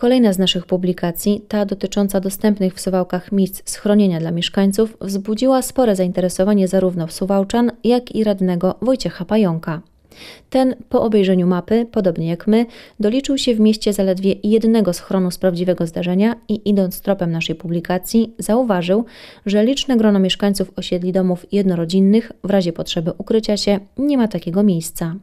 Kolejna z naszych publikacji, ta dotycząca dostępnych w Suwałkach miejsc schronienia dla mieszkańców, wzbudziła spore zainteresowanie zarówno w Suwałczan, jak i radnego Wojciecha Pająka. Ten po obejrzeniu mapy, podobnie jak my, doliczył się w mieście zaledwie jednego schronu z prawdziwego zdarzenia i idąc tropem naszej publikacji, zauważył, że liczne grono mieszkańców osiedli domów jednorodzinnych w razie potrzeby ukrycia się nie ma takiego miejsca.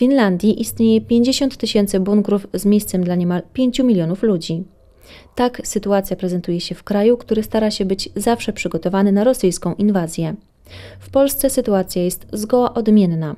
Finlandii istnieje 50 tysięcy bunkrów z miejscem dla niemal 5 milionów ludzi. Tak sytuacja prezentuje się w kraju, który stara się być zawsze przygotowany na rosyjską inwazję. W Polsce sytuacja jest zgoła odmienna.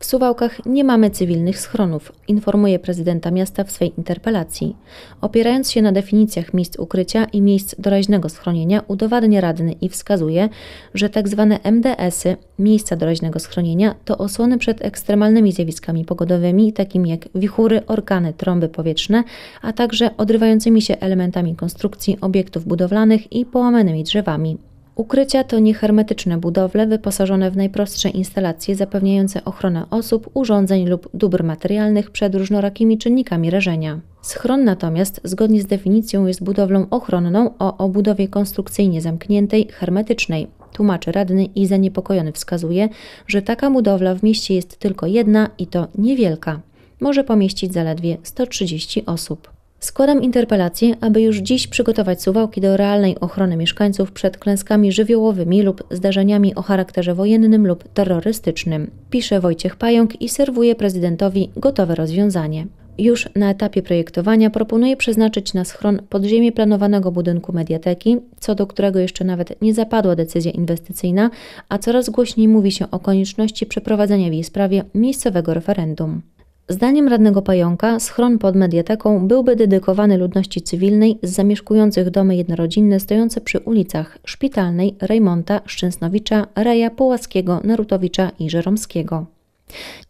W Suwałkach nie mamy cywilnych schronów, informuje prezydenta miasta w swej interpelacji. Opierając się na definicjach miejsc ukrycia i miejsc doraźnego schronienia, udowadnia radny i wskazuje, że tzw. Tak MDS-y, miejsca doraźnego schronienia, to osłony przed ekstremalnymi zjawiskami pogodowymi, takimi jak wichury, orkany, trąby powietrzne, a także odrywającymi się elementami konstrukcji obiektów budowlanych i połamanymi drzewami. Ukrycia to niehermetyczne budowle wyposażone w najprostsze instalacje zapewniające ochronę osób, urządzeń lub dóbr materialnych przed różnorakimi czynnikami rażenia. Schron natomiast, zgodnie z definicją, jest budowlą ochronną o obudowie konstrukcyjnie zamkniętej, hermetycznej. Tłumaczy radny i zaniepokojony wskazuje, że taka budowla w mieście jest tylko jedna i to niewielka. Może pomieścić zaledwie 130 osób. Składam interpelację, aby już dziś przygotować Suwałki do realnej ochrony mieszkańców przed klęskami żywiołowymi lub zdarzeniami o charakterze wojennym lub terrorystycznym. Pisze Wojciech Pająk i serwuje prezydentowi gotowe rozwiązanie. Już na etapie projektowania proponuję przeznaczyć na schron podziemie planowanego budynku mediateki, co do którego jeszcze nawet nie zapadła decyzja inwestycyjna, a coraz głośniej mówi się o konieczności przeprowadzenia w jej sprawie miejscowego referendum. Zdaniem radnego Pająka schron pod mediateką byłby dedykowany ludności cywilnej z zamieszkujących domy jednorodzinne stojące przy ulicach Szpitalnej, Rejmonta, Szczęsnowicza, Reja, Połaskiego, Narutowicza i Żeromskiego.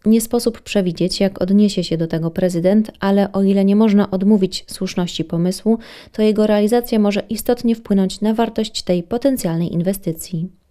Nie sposób przewidzieć, jak odniesie się do tego prezydent, ale o ile nie można odmówić słuszności pomysłu, to jego realizacja może istotnie wpłynąć na wartość tej potencjalnej inwestycji.